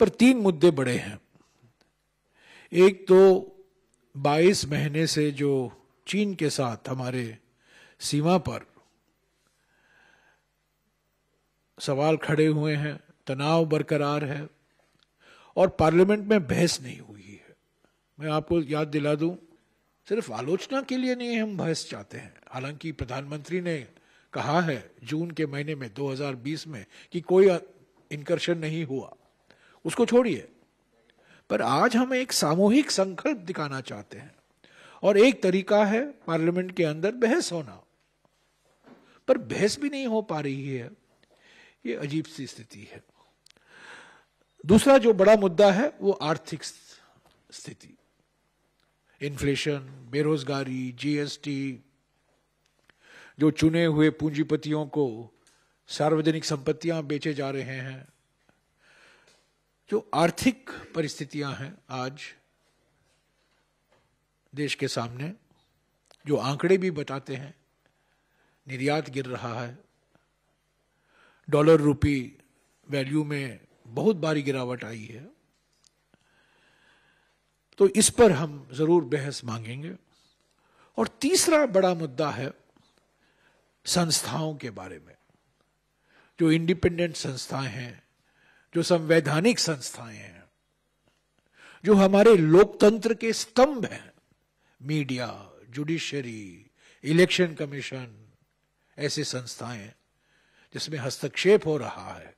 पर तीन मुद्दे बड़े हैं एक तो 22 महीने से जो चीन के साथ हमारे सीमा पर सवाल खड़े हुए हैं तनाव बरकरार है और पार्लियामेंट में बहस नहीं हुई है मैं आपको याद दिला दूं सिर्फ आलोचना के लिए नहीं हम बहस चाहते हैं हालांकि प्रधानमंत्री ने कहा है जून के महीने में 2020 में कि कोई इनकर्शन नहीं हुआ उसको छोड़िए पर आज हम एक सामूहिक संकल्प दिखाना चाहते हैं और एक तरीका है पार्लियामेंट के अंदर बहस होना पर बहस भी नहीं हो पा रही है ये अजीब सी स्थिति है दूसरा जो बड़ा मुद्दा है वो आर्थिक स्थिति इन्फ्लेशन बेरोजगारी जीएसटी जो चुने हुए पूंजीपतियों को सार्वजनिक संपत्तियां बेचे जा रहे हैं जो आर्थिक परिस्थितियां हैं आज देश के सामने जो आंकड़े भी बताते हैं निर्यात गिर रहा है डॉलर रुपी वैल्यू में बहुत भारी गिरावट आई है तो इस पर हम जरूर बहस मांगेंगे और तीसरा बड़ा मुद्दा है संस्थाओं के बारे में जो इंडिपेंडेंट संस्थाएं हैं जो संवैधानिक संस्थाएं हैं जो हमारे लोकतंत्र के स्तंभ हैं मीडिया जुडिशरी इलेक्शन कमीशन ऐसी संस्थाएं जिसमें हस्तक्षेप हो रहा है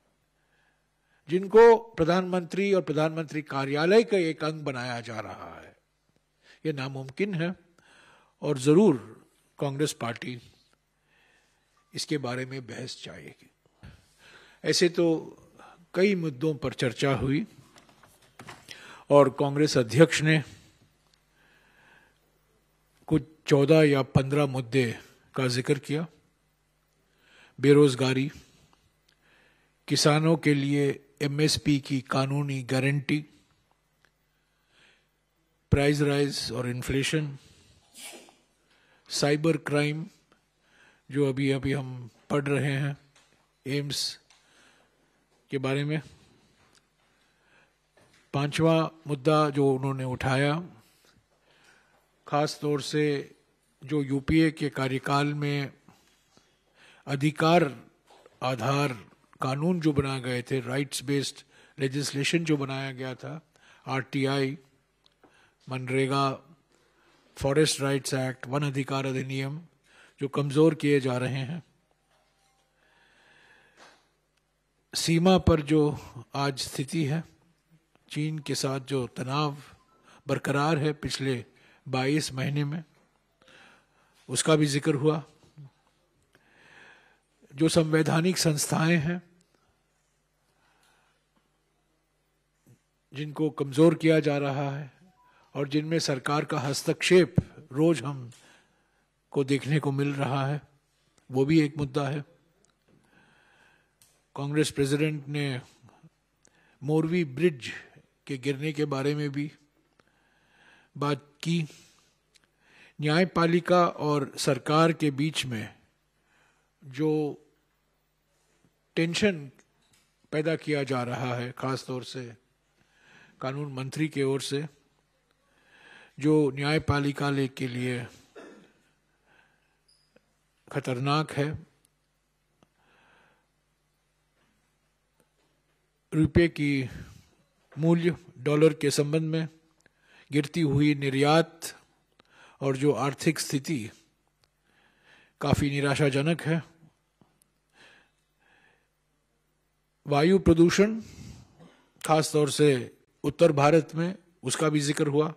जिनको प्रधानमंत्री और प्रधानमंत्री कार्यालय का एक अंग बनाया जा रहा है यह नामुमकिन है और ज़रूर कांग्रेस पार्टी इसके बारे में बहस चाहेगी ऐसे तो कई मुद्दों पर चर्चा हुई और कांग्रेस अध्यक्ष ने कुछ चौदह या पंद्रह मुद्दे का जिक्र किया बेरोजगारी किसानों के लिए एमएसपी की कानूनी गारंटी प्राइस राइज और इन्फ्लेशन साइबर क्राइम जो अभी अभी हम पढ़ रहे हैं एम्स के बारे में पांचवा मुद्दा जो उन्होंने उठाया खास तौर से जो यूपीए के कार्यकाल में अधिकार आधार कानून जो बनाए गए थे राइट्स बेस्ड लेजिस्लेशन जो बनाया गया था RTI MNREGA forest rights act वन अधिकार अधिनियम जो कमज़ोर किए जा रहे हैं सीमा पर जो आज स्थिति है चीन के साथ जो तनाव बरकरार है पिछले 22 महीने में उसका भी जिक्र हुआ जो संवैधानिक संस्थाएं हैं जिनको कमज़ोर किया जा रहा है और जिनमें सरकार का हस्तक्षेप रोज हम को देखने को मिल रहा है वो भी एक मुद्दा है कांग्रेस प्रेसिडेंट ने मोरवी ब्रिज के गिरने के बारे में भी बात की न्यायपालिका और सरकार के बीच में जो टेंशन पैदा किया जा रहा है खास तौर से कानून मंत्री के ओर से जो न्यायपालिका के लिए खतरनाक है रुपये की मूल्य डॉलर के संबंध में गिरती हुई निर्यात और जो आर्थिक स्थिति काफ़ी निराशाजनक है वायु प्रदूषण खास तौर से उत्तर भारत में उसका भी जिक्र हुआ